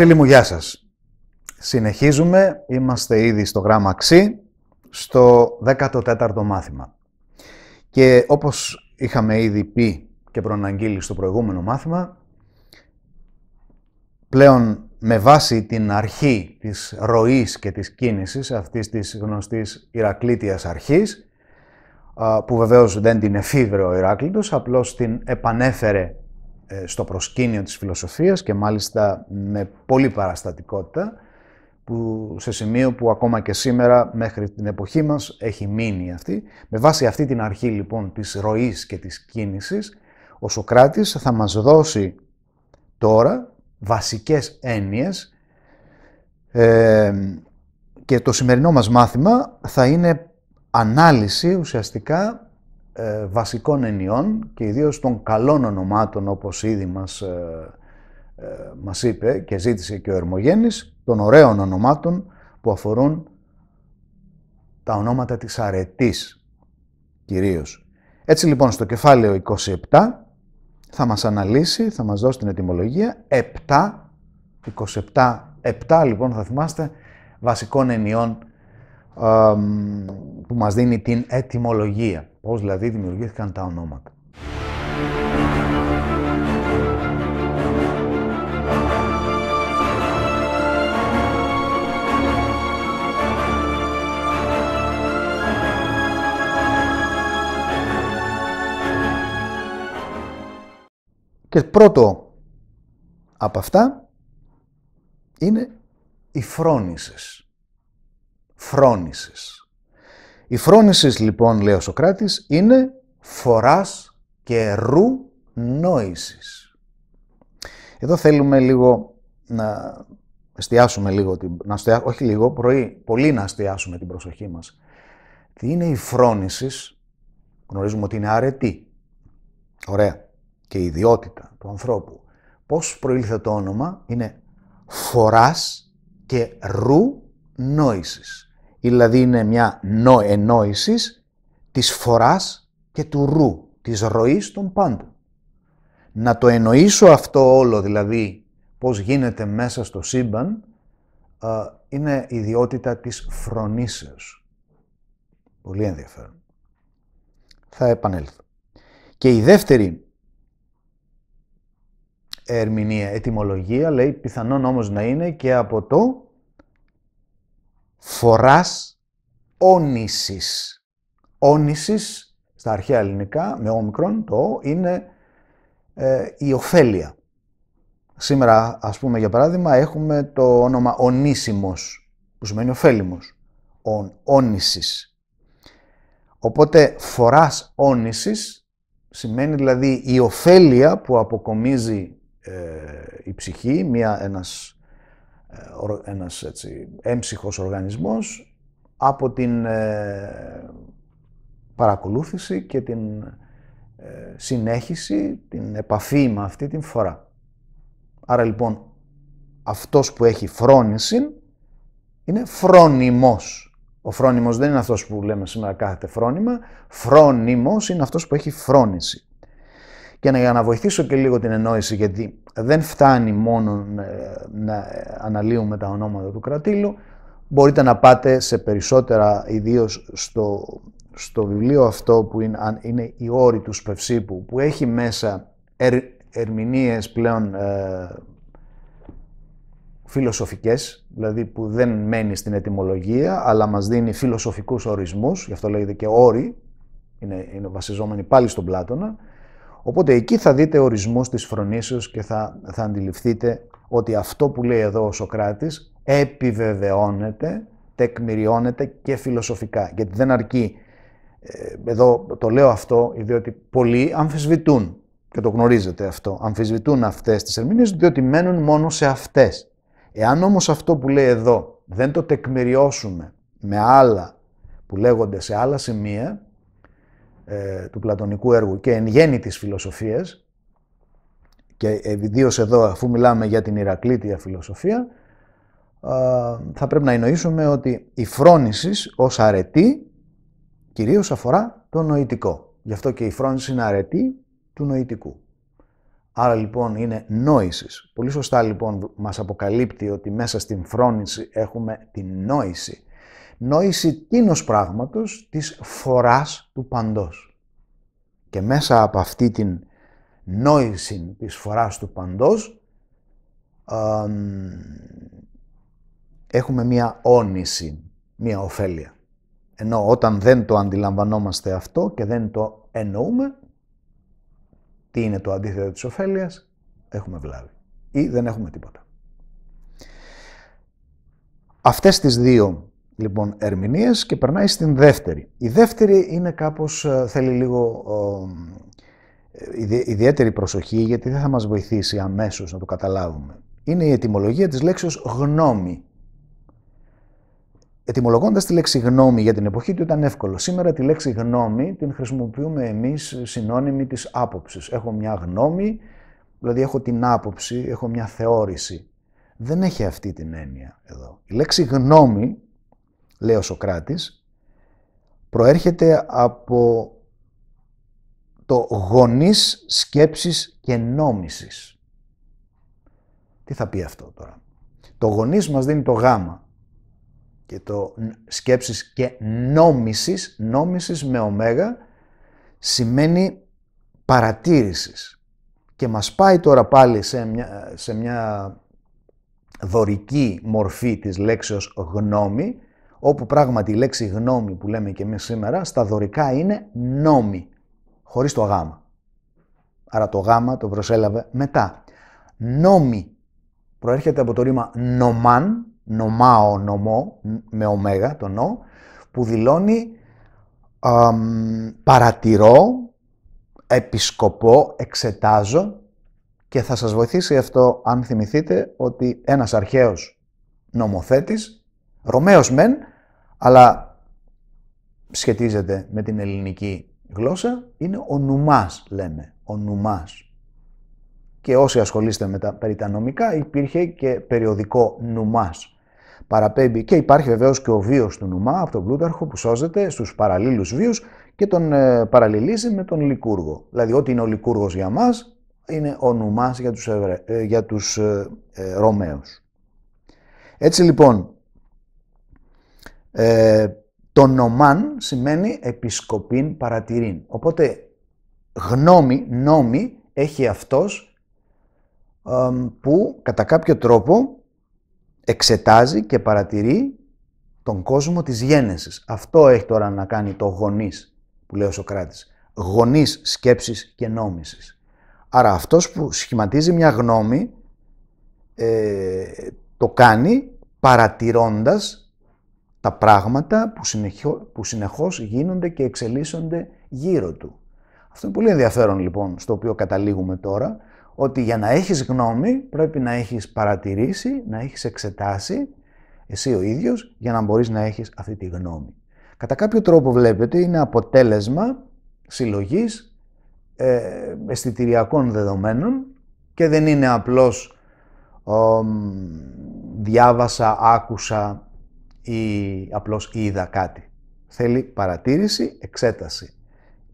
Φίλοι μου, γεια σας. Συνεχίζουμε, είμαστε ήδη στο γράμμα ΞΥ, στο 14ο μάθημα. Και όπως είχαμε ήδη πει και προναγγείλει στο προηγούμενο μάθημα, πλέον με βάση την αρχή της ροής και της κίνησης, αυτής της γνωστής Ηρακλήτιας αρχής, που βεβαίως δεν την εφήβρε ο Ηράκλητος, απλώς την επανέφερε ε, στο προσκήνιο της φιλοσοφίας και μάλιστα με πολύ παραστατικότητα που σε σημείο που ακόμα και σήμερα μέχρι την εποχή μας έχει μείνει αυτή. Με βάση αυτή την αρχή λοιπόν της ροής και της κίνησης ο Σοκράτης θα μας δώσει τώρα βασικές έννοιες ε, και το σημερινό μας μάθημα θα είναι ανάλυση ουσιαστικά ε, βασικών ενιών και ιδίως των καλών ονομάτων όπως ήδη μας, ε, ε, μας είπε και ζήτησε και ο Ερμογένης, των ωραίων ονομάτων που αφορούν τα ονόματα της αρετής κυρίως. Έτσι λοιπόν στο κεφάλαιο 27 θα μας αναλύσει, θα μας δώσει την ετοιμολογία, 7, 27, 7 λοιπόν θα θυμάστε βασικών ενιών που μας δίνει την έτυμολογία, πώς δηλαδή δημιουργήθηκαν τα ονόματα. Και πρώτο από αυτά είναι οι φρόνησες φρόνησης. Η φρόνησης λοιπόν, λέει ο Σοκράτης, είναι φοράς ρου νόησης. Εδώ θέλουμε λίγο να εστιάσουμε λίγο, να όχι λίγο, πρωί, πολύ να εστιάσουμε την προσοχή μας. Τι είναι η φρόνησης, γνωρίζουμε ότι είναι αρετή, ωραία, και η ιδιότητα του ανθρώπου. Πώς προήλθε το όνομα, είναι φοράς και ρου νόησης δηλαδή είναι μια νοενόηση της φοράς και του ρου, της ροής των πάντων. Να το εννοήσω αυτό όλο, δηλαδή πώς γίνεται μέσα στο σύμπαν, είναι ιδιότητα της φρονήσεως. Πολύ ενδιαφέρον. Θα επανέλθω. Και η δεύτερη ερμηνεία, ετυμολογία, λέει πιθανόν όμως να είναι και από το φοράς όνησης. Όνησης, στα αρχαία ελληνικά, με όμικρον, το «ο» είναι ε, η ωφέλεια. Σήμερα, ας πούμε, για παράδειγμα, έχουμε το όνομα ονίσιμος, που σημαίνει ωφέλιμος. Όν όνησης. Οπότε, φοράς όνησης σημαίνει δηλαδή η ωφέλεια που αποκομίζει ε, η ψυχή, μια, ένας ε, ένας έτσι, έμψυχος οργανισμός από την ε, παρακολούθηση και την ε, συνέχιση, την επαφή με αυτή την φορά. Άρα λοιπόν αυτός που έχει φρόνηση είναι φρόνιμος. Ο φρόνιμος δεν είναι αυτός που λέμε σήμερα κάθεται φρόνημα, Φρόνιμος είναι αυτός που έχει φρόνηση. Και για να βοηθήσω και λίγο την ενόηση, γιατί δεν φτάνει μόνο ε, να αναλύουμε τα ονόματα του κρατήλου, μπορείτε να πάτε σε περισσότερα, ιδίως στο, στο βιβλίο αυτό που είναι, είναι η όρη του Σπευσίπου, που έχει μέσα ερ, ερμηνείες πλέον ε, φιλοσοφικές, δηλαδή που δεν μένει στην ετυμολογία, αλλά μας δίνει φιλοσοφικούς ορισμούς, γι' αυτό λέγεται και όρη, είναι, είναι βασιζόμενοι πάλι στον Πλάτωνα, Οπότε εκεί θα δείτε ορισμούς της φρονήσεως και θα, θα αντιληφθείτε ότι αυτό που λέει εδώ ο Σοκράτης επιβεβαιώνεται, τεκμηριώνεται και φιλοσοφικά. Γιατί δεν αρκεί, ε, εδώ το λέω αυτό, διότι πολλοί αμφισβητούν και το γνωρίζετε αυτό, αμφισβητούν αυτές τις ερμηνείες διότι μένουν μόνο σε αυτές. Εάν όμως αυτό που λέει εδώ δεν το τεκμηριώσουμε με άλλα που λέγονται σε άλλα σημεία, ε, του πλατωνικού έργου και εν γέννη της φιλοσοφίας, και ιδίως εδώ αφού μιλάμε για την Ηρακλήτια φιλοσοφία, θα πρέπει να εννοήσουμε ότι η φρόνησης ως αρετή κυρίως αφορά το νοητικό. Γι' αυτό και η φρόνηση είναι αρετή του νοητικού. Άρα λοιπόν είναι νόησης. Πολύ σωστά λοιπόν μας αποκαλύπτει ότι μέσα στην φρόνηση έχουμε την νόηση νόηση τίνος πράγματος της φοράς του παντός. Και μέσα από αυτή την νόηση της φοράς του παντός έχουμε μία όνηση, μία ωφέλεια. Ενώ όταν δεν το αντιλαμβανόμαστε αυτό και δεν το εννοούμε, τι είναι το αντίθετο της ωφέλειας, έχουμε βλάβη ή δεν έχουμε τίποτα. Αυτές τις δύο λοιπόν ερμηνείες και περνάει στην δεύτερη. Η δεύτερη είναι κάπως, ε, θέλει λίγο ε, ε, ιδιαίτερη προσοχή γιατί δεν θα μας βοηθήσει αμέσως να το καταλάβουμε. Είναι η ετυμολογία της λέξης γνώμη. Ετυμολογώντας τη λέξη γνώμη για την εποχή του ήταν εύκολο. Σήμερα τη λέξη γνώμη την χρησιμοποιούμε εμείς συνώνυμη της άποψης. Έχω μια γνώμη, δηλαδή έχω την άποψη, έχω μια θεώρηση. Δεν έχει αυτή την έννοια εδώ. Η λέξη γνώμη λέει ο Σοκράτης, προέρχεται από το γονείς σκέψης και νόμισης. Τι θα πει αυτό τώρα. Το γονείς μας δίνει το γάμα και το σκέψης και νόμισης, νόμισης με ωμέγα, σημαίνει παρατήρησης. Και μας πάει τώρα πάλι σε μια, σε μια δωρική μορφή της λέξεως γνώμη, όπου πράγματι η λέξη γνώμη που λέμε και εμείς σήμερα, στα δωρικά είναι νόμι, χωρίς το γάμα. Άρα το γάμα το προσέλαβε μετά. Νόμι προέρχεται από το ρήμα νομάν, νομάω, νομό, με ωμέγα, το νο, που δηλώνει παρατηρώ, επισκοπώ, εξετάζω και θα σας βοηθήσει αυτό αν θυμηθείτε ότι ένας αρχαίος νομοθέτης Ρωμαίος μεν, αλλά σχετίζεται με την ελληνική γλώσσα, είναι ο νουμάς λέμε, ο νουμάς. Και όσοι ασχολείστε με τα περιτανομικά, υπήρχε και περιοδικό νουμάς. Παραπέμπει και υπάρχει βεβαίως και ο βίος του νουμά, από τον Πλούταρχο που σώζεται στους παραλλήλους βίους και τον ε, παραλληλίζει με τον Λικούργο. Δηλαδή ό,τι είναι ο Λικούργος για μας είναι ο νουμάς για τους, Ευρε... Ε, τους ε, Ρωμαίους. Έτσι λοιπόν ε, το νομάν σημαίνει επισκοπήν παρατηρήν. Οπότε γνώμη, νόμη έχει αυτός που κατά κάποιο τρόπο εξετάζει και παρατηρεί τον κόσμο της γένεσης. Αυτό έχει τώρα να κάνει το γονείς που λέει ο Σοκράτης. Γονείς σκέψης και νόμισης. Άρα αυτός που σχηματίζει μια γνώμη ε, το κάνει παρατηρώντας τα πράγματα που, συνεχώ, συνεχώς γίνονται και εξελίσσονται γύρω του. Αυτό είναι πολύ ενδιαφέρον λοιπόν στο οποίο καταλήγουμε τώρα, ότι για να έχεις γνώμη πρέπει να έχεις παρατηρήσει, να έχεις εξετάσει εσύ ο ίδιος για να μπορείς να έχεις αυτή τη γνώμη. Κατά κάποιο τρόπο βλέπετε είναι αποτέλεσμα συλλογής ε, αισθητηριακών δεδομένων και δεν είναι απλώς διάβασα, άκουσα ή απλώς είδα κάτι. Θέλει παρατήρηση, εξέταση.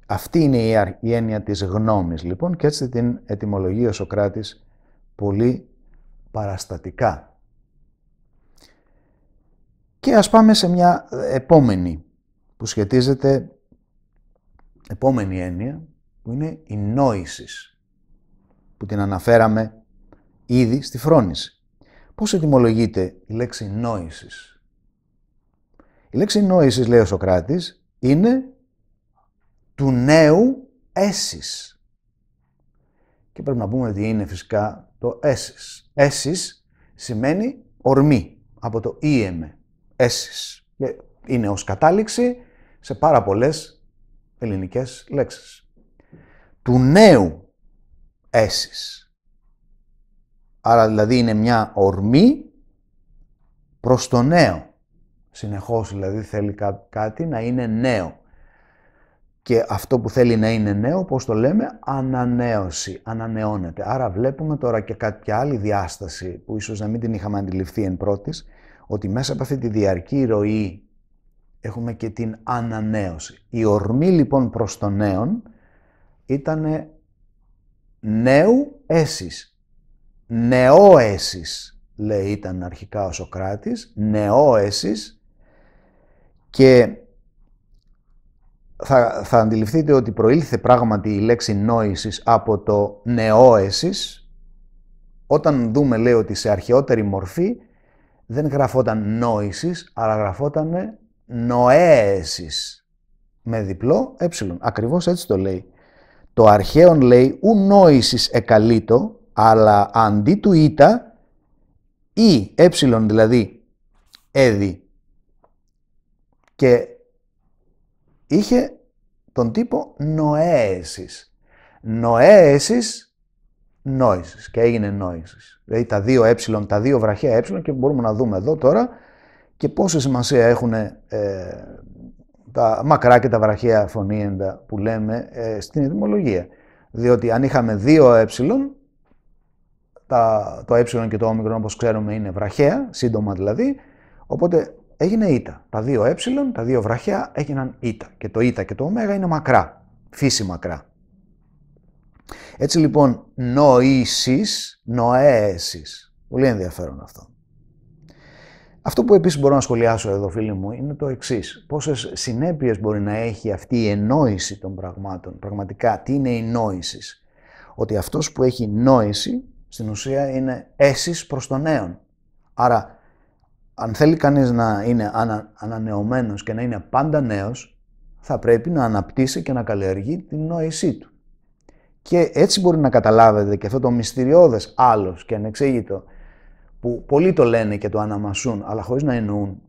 Αυτή είναι η έννοια της γνώμης λοιπόν και έτσι την ετυμολογεί ο Σοκράτης πολύ παραστατικά. Και ας πάμε σε μια επόμενη που σχετίζεται, επόμενη έννοια που είναι η νόησης που την αναφέραμε ήδη στη φρόνηση. Πώς ετοιμολογείται η λέξη νόησης. Η λέξη νόησης λέει ο Σοκράτης, είναι του νέου έσει. Και πρέπει να πούμε ότι είναι φυσικά το «έσεις». «Έσεις» σημαίνει ορμή, από το ίεμε, «έσεις». είναι ως κατάληξη σε πάρα πολλές ελληνικές λέξεις. Του νέου έσεις». Άρα δηλαδή είναι μια ορμή προς το νέο. Συνεχώς δηλαδή θέλει κάτι να είναι νέο. Και αυτό που θέλει να είναι νέο, πώς το λέμε, ανανέωση, ανανεώνεται. Άρα βλέπουμε τώρα και κάποια άλλη διάσταση που ίσως να μην την είχαμε αντιληφθεί εν πρώτης, ότι μέσα από αυτή τη διαρκή ροή έχουμε και την ανανέωση. Η ορμή λοιπόν προς το νέον ήταν νέου εσείς. Νεό λέει ήταν αρχικά ο Σοκράτης, νεό και θα, θα αντιληφθείτε ότι προήλθε πράγματι η λέξη νόησης από το νεόεσης. Όταν δούμε, λέει, ότι σε αρχαιότερη μορφή δεν γραφόταν νόησης, αλλά γραφόταν νοέεσης. Με διπλό ε. Ακριβώς έτσι το λέει. Το αρχαίον λέει ου νόησης εκαλύτω, αλλά αντί του ήτα, ή ε δηλαδή έδι και είχε τον τύπο νοέσις, νοέσις, νόησης. Και έγινε νόησης. Δηλαδή τα δύο ε, τα δύο βραχία ε και μπορούμε να δούμε εδώ τώρα και πόση σημασία έχουν ε, τα μακρά και τα βραχαία φωνήεντα που λέμε ε, στην ετοιμολογία. Διότι αν είχαμε δύο ε, το ε και το όμικρον όπως ξέρουμε είναι βραχαία, σύντομα δηλαδή, οπότε έγινε ήττα. Τα δύο ε, τα δύο βραχιά έγιναν ήττα. Και το ήττα και το ω είναι μακρά, φύση μακρά. Έτσι λοιπόν, νοήσεις, νοέσεις. Πολύ ενδιαφέρον αυτό. Αυτό που επίσης μπορώ να σχολιάσω εδώ φίλοι μου είναι το εξής. Πόσες συνέπειες μπορεί να έχει αυτή η ενόηση των πραγμάτων. Πραγματικά, τι είναι η νόηση. Ότι αυτός που έχει νόηση, στην ουσία είναι αίσεις προς τον νέον. Άρα αν θέλει κανείς να είναι ανα, ανανεωμένος και να είναι πάντα νέος, θα πρέπει να αναπτύσσει και να καλλιεργεί την νόησή του. Και έτσι μπορεί να καταλάβετε και αυτό το μυστηριώδες άλλος και ανεξήγητο, που πολλοί το λένε και το αναμασούν, αλλά χωρίς να εννοούν.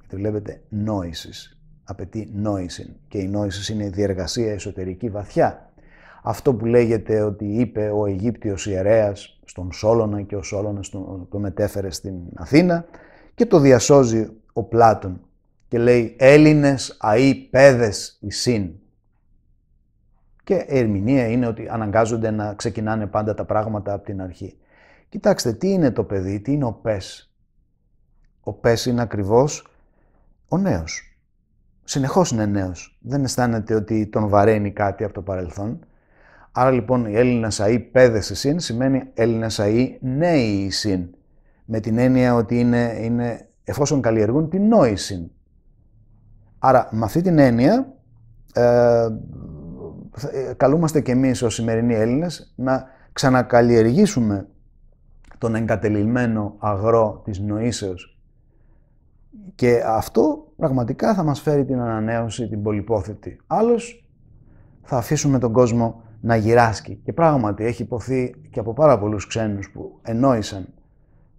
Γιατί βλέπετε, νόησης απαιτεί νόηση και η νόησης είναι η διεργασία εσωτερική βαθιά. Αυτό που λέγεται ότι είπε ο Αιγύπτιος ιερέας στον Σόλωνα και ο Σόλωνας το μετέφερε στην Αθήνα, και το διασώζει ο Πλάτων και λέει «Έλληνες αΐ πέδες σύν. Και η ερμηνεία είναι ότι αναγκάζονται να ξεκινάνε πάντα τα πράγματα από την αρχή. Κοιτάξτε, τι είναι το παιδί, τι είναι ο ΠΕΣ. Ο ΠΕΣ είναι ακριβώς ο νέος. Συνεχώς είναι νέος. Δεν αισθάνεται ότι τον βαραίνει κάτι από το παρελθόν. Άρα λοιπόν η Έλληνα αή πέδες συν σημαίνει Έλληνα αή νέοι συν με την έννοια ότι είναι, εφόσον καλλιεργούν την νόηση. Άρα, με αυτή την έννοια, ε, καλούμαστε κι εμείς ως σημερινοί Έλληνες να ξανακαλλιεργήσουμε τον εγκατελειμμένο αγρό της νοήσεως. Και αυτό πραγματικά θα μας φέρει την ανανέωση, την πολυπόθετη. Άλλος θα αφήσουμε τον κόσμο να γυράσκει. Και πράγματι έχει υποθεί και από πάρα πολλούς ξένους που ενόησαν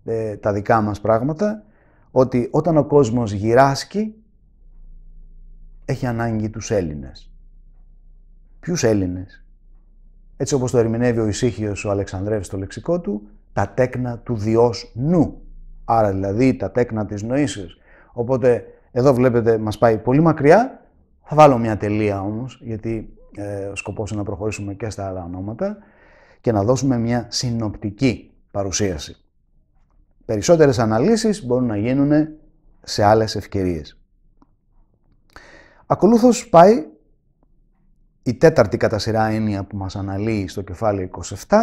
ε, τα δικά μας πράγματα, ότι όταν ο κόσμος γυράσκει, έχει ανάγκη τους Έλληνες. Ποιους Έλληνες. Έτσι όπως το ερμηνεύει ο Ισύχιος ο Αλεξανδρεύς στο λεξικό του, τα τέκνα του διός νου. Άρα δηλαδή τα τέκνα της νοήσεως. Οπότε εδώ βλέπετε μας πάει πολύ μακριά. Θα βάλω μια τελεία όμως, γιατί ε, ο σκοπός είναι να προχωρήσουμε και στα άλλα ονόματα και να δώσουμε μια συνοπτική παρουσίαση. Περισσότερες αναλύσεις μπορούν να γίνουν σε άλλες ευκαιρίες. Ακολούθως πάει η τέταρτη κατά σειρά έννοια που μας αναλύει στο κεφάλαιο 27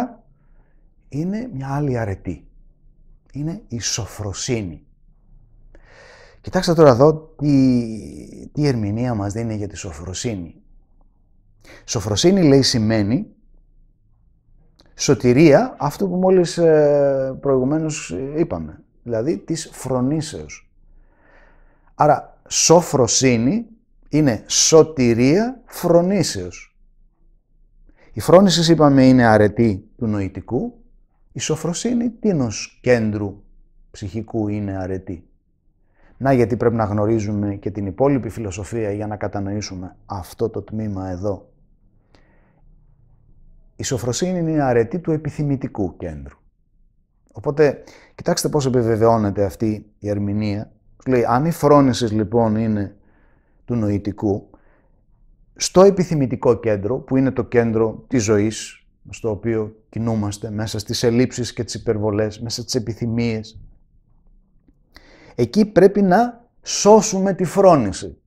είναι μια άλλη αρετή. Είναι η σοφροσύνη. Κοιτάξτε τώρα εδώ τι, τι ερμηνεία μας δίνει για τη σοφροσύνη. Σοφροσύνη λέει σημαίνει σωτηρία αυτό που μόλις ε, προηγουμένως ε, είπαμε, δηλαδή της φρονήσεως. Άρα σοφροσύνη είναι σωτηρία φρονήσεως. Η φρόνηση είπαμε είναι αρετή του νοητικού, η σοφροσύνη τίνος κέντρου ψυχικού είναι αρετή. Να γιατί πρέπει να γνωρίζουμε και την υπόλοιπη φιλοσοφία για να κατανοήσουμε αυτό το τμήμα εδώ η σοφροσύνη είναι η αρετή του επιθυμητικού κέντρου. Οπότε, κοιτάξτε πώς επιβεβαιώνεται αυτή η ερμηνεία. Λέει, αν η φρόνησης λοιπόν είναι του νοητικού, στο επιθυμητικό κέντρο, που είναι το κέντρο της ζωής, στο οποίο κινούμαστε μέσα στις ελλείψεις και τις υπερβολές, μέσα στις επιθυμίες, εκεί πρέπει να σώσουμε τη φρόνηση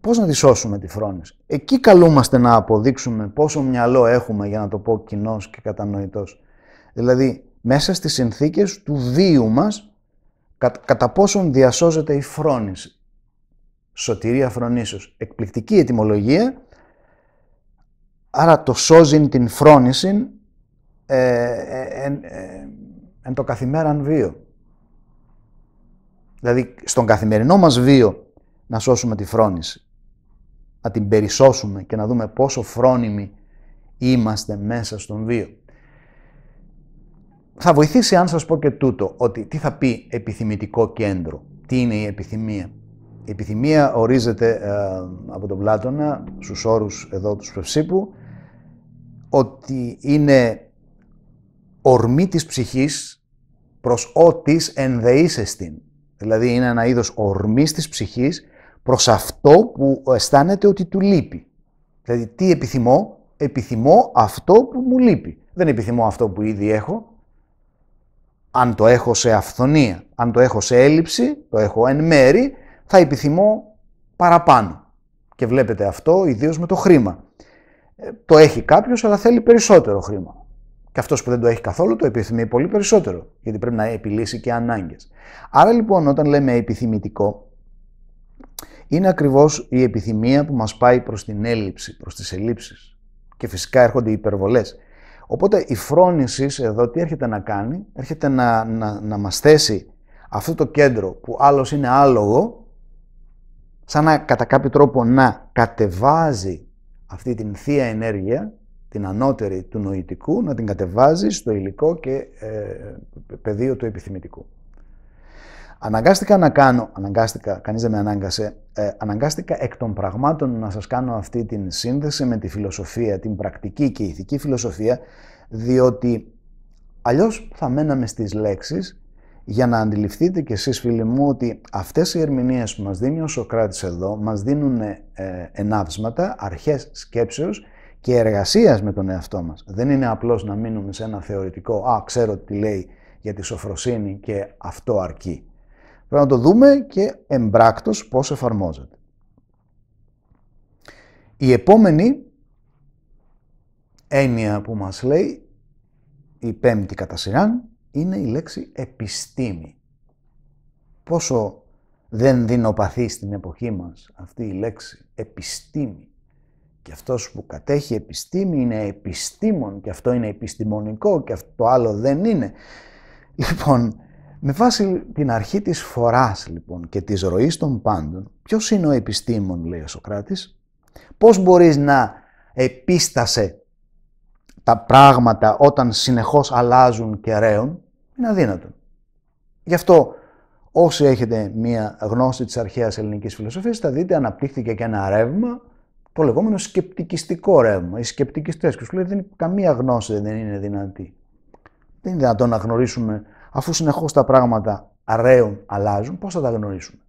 πώς να τη σώσουμε τη φρόνηση. Εκεί καλούμαστε να αποδείξουμε πόσο μυαλό έχουμε, για να το πω κοινός και κατανοητός. Δηλαδή, μέσα στις συνθήκες του βίου μας, κατά πόσον διασώζεται η φρόνηση. Σωτηρία φρονήσεως. Εκπληκτική ετυμολογία. Άρα το σώζει την φρόνησιν ε, ε, ε, εν, εν το καθημέραν βίο. Δηλαδή, στον καθημερινό μας βίο να σώσουμε τη φρόνηση να την περισσώσουμε και να δούμε πόσο φρόνιμοι είμαστε μέσα στον βίο. Θα βοηθήσει αν σας πω και τούτο, ότι τι θα πει επιθυμητικό κέντρο, τι είναι η επιθυμία. Η επιθυμία ορίζεται ε, από τον Πλάτωνα, στους όρους εδώ του Σπευσίπου, ότι είναι ορμή της ψυχής προς ό,τι την. Δηλαδή είναι ένα είδος ορμής της ψυχής προς αυτό που αισθάνεται ότι του λείπει. Δηλαδή, τι επιθυμώ, επιθυμώ αυτό που μου λείπει. Δεν επιθυμώ αυτό που ήδη έχω. Αν το έχω σε αυθονία, αν το έχω σε έλλειψη, το έχω εν μέρη, θα επιθυμώ παραπάνω. Και βλέπετε αυτό ιδίως με το χρήμα. Ε, το έχει κάποιος, αλλά θέλει περισσότερο χρήμα. Και αυτός που δεν το έχει καθόλου το επιθυμεί πολύ περισσότερο, γιατί πρέπει να επιλύσει και ανάγκες. Άρα λοιπόν, όταν λέμε επιθυμητικό, είναι ακριβώς η επιθυμία που μας πάει προς την έλλειψη, προς τις ελλείψεις. Και φυσικά έρχονται οι υπερβολές. Οπότε η φρόνηση εδώ τι έρχεται να κάνει, έρχεται να, να, να μας θέσει αυτό το κέντρο που άλλος είναι άλογο, σαν να κατά κάποιο τρόπο να κατεβάζει αυτή την θεία ενέργεια, την ανώτερη του νοητικού, να την κατεβάζει στο υλικό και ε, πεδίο του επιθυμητικού. Αναγκάστηκα να κάνω, αναγκάστηκα, κανείς δεν με ανάγκασε, ε, αναγκάστηκα εκ των πραγμάτων να σας κάνω αυτή την σύνδεση με τη φιλοσοφία, την πρακτική και ηθική φιλοσοφία, διότι αλλιώς θα μέναμε στις λέξεις για να αντιληφθείτε κι εσείς φίλοι μου ότι αυτές οι ερμηνείες που μας δίνει ο Σοκράτης εδώ μας δίνουν ε, ενάψματα, αρχές σκέψεως και εργασίας με τον εαυτό μας. Δεν είναι απλώς να μείνουμε σε ένα θεωρητικό «Α, ξέρω τι λέει για τη σοφροσύνη και αυτό αρκεί». Πρέπει να το δούμε και εμπράκτος πώς εφαρμόζεται. Η επόμενη έννοια που μας λέει, η πέμπτη κατά σειρά, είναι η λέξη επιστήμη. Πόσο δεν δεινοπαθεί στην εποχή μας αυτή η λέξη επιστήμη. Και αυτός που κατέχει επιστήμη είναι επιστήμων και αυτό είναι επιστημονικό και αυτό το άλλο δεν είναι. Λοιπόν, με βάση την αρχή της φοράς λοιπόν και της ροής των πάντων, ποιος είναι ο επιστήμον λέει ο Σοκράτης, πώς μπορείς να επίστασε τα πράγματα όταν συνεχώς αλλάζουν και ρέουν, είναι αδύνατο. Γι' αυτό όσοι έχετε μία γνώση της αρχαίας ελληνικής φιλοσοφίας θα δείτε αναπτύχθηκε και ένα ρεύμα, το λεγόμενο σκεπτικιστικό ρεύμα. Οι σκεπτικιστές και σου λέει καμία γνώση δεν είναι δυνατή. Δεν είναι δυνατόν να γνωρίσουμε αφού συνεχώς τα πράγματα αραίων αλλάζουν, πώς θα τα γνωρίσουμε.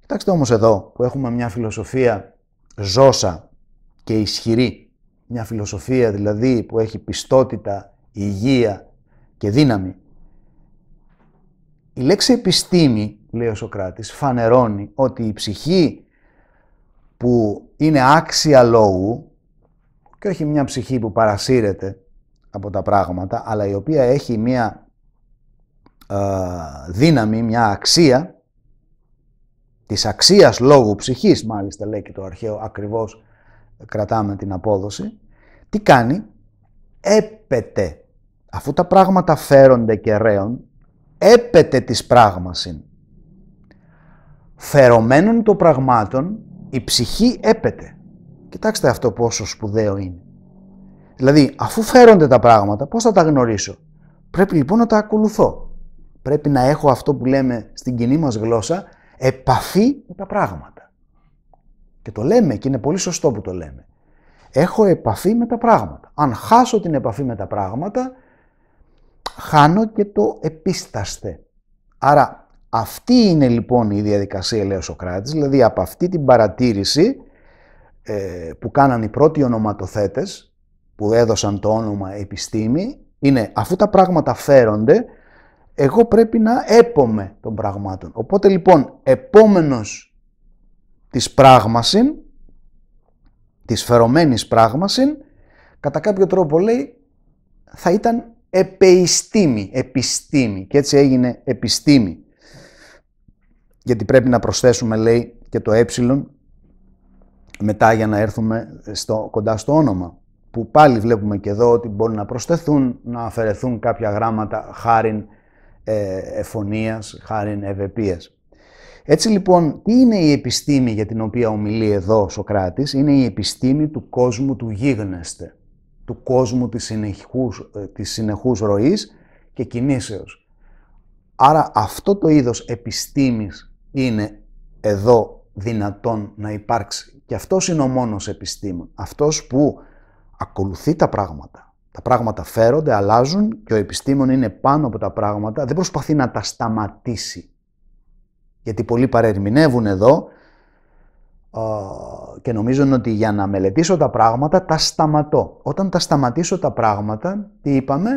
Κοιτάξτε όμως εδώ που έχουμε μια φιλοσοφία ζώσα και ισχυρή, μια φιλοσοφία δηλαδή που έχει πιστότητα, υγεία και δύναμη. Η λέξη επιστήμη, λέει ο Σοκράτης, φανερώνει ότι η ψυχή που είναι άξια λόγου και όχι μια ψυχή που παρασύρεται από τα πράγματα, αλλά η οποία έχει μια δύναμη, μια αξία, της αξίας λόγου ψυχής, μάλιστα λέει και το αρχαίο, ακριβώς κρατάμε την απόδοση, τι κάνει, έπεται, αφού τα πράγματα φέρονται και ρέων έπεται της πράγμασιν. Φερωμένων το πραγμάτων η ψυχή έπεται. Κοιτάξτε αυτό πόσο σπουδαίο είναι. Δηλαδή, αφού φέρονται τα πράγματα, πώς θα τα γνωρίσω. Πρέπει λοιπόν να τα ακολουθώ πρέπει να έχω αυτό που λέμε στην κοινή μας γλώσσα, επαφή με τα πράγματα. Και το λέμε και είναι πολύ σωστό που το λέμε. Έχω επαφή με τα πράγματα. Αν χάσω την επαφή με τα πράγματα, χάνω και το επίσταστε. Άρα αυτή είναι λοιπόν η διαδικασία, λέει ο Σοκράτης, δηλαδή από αυτή την παρατήρηση ε, που κάναν οι πρώτοι ονοματοθέτες, που έδωσαν το όνομα επιστήμη, είναι αφού τα πράγματα φέρονται, εγώ πρέπει να έπομε των πραγμάτων. Οπότε λοιπόν, επόμενος της πράγμασιν, της φερωμένης πράγμασιν, κατά κάποιο τρόπο λέει, θα ήταν επεϊστήμη, επιστήμη. Και έτσι έγινε επιστήμη. Γιατί πρέπει να προσθέσουμε, λέει, και το ε μετά για να έρθουμε στο, κοντά στο όνομα. Που πάλι βλέπουμε και εδώ ότι μπορεί να προσθεθούν, να αφαιρεθούν κάποια γράμματα χάριν ε, εφωνίας χάριν ευεπίας. Έτσι λοιπόν, τι είναι η επιστήμη για την οποία ομιλεί εδώ ο Σοκράτης, είναι η επιστήμη του κόσμου του γίγνεσθε, του κόσμου της συνεχούς, ε, της συνεχούς ροής και κινήσεως. Άρα αυτό το είδος επιστήμης είναι εδώ δυνατόν να υπάρξει. Και αυτός είναι ο μόνος επιστήμων, αυτός που ακολουθεί τα πράγματα, τα πράγματα φέρονται, αλλάζουν και ο επιστήμον είναι πάνω από τα πράγματα, δεν προσπαθεί να τα σταματήσει. Γιατί πολλοί παρερμηνεύουν εδώ και νομίζουν ότι για να μελετήσω τα πράγματα τα σταματώ. Όταν τα σταματήσω τα πράγματα, τι είπαμε,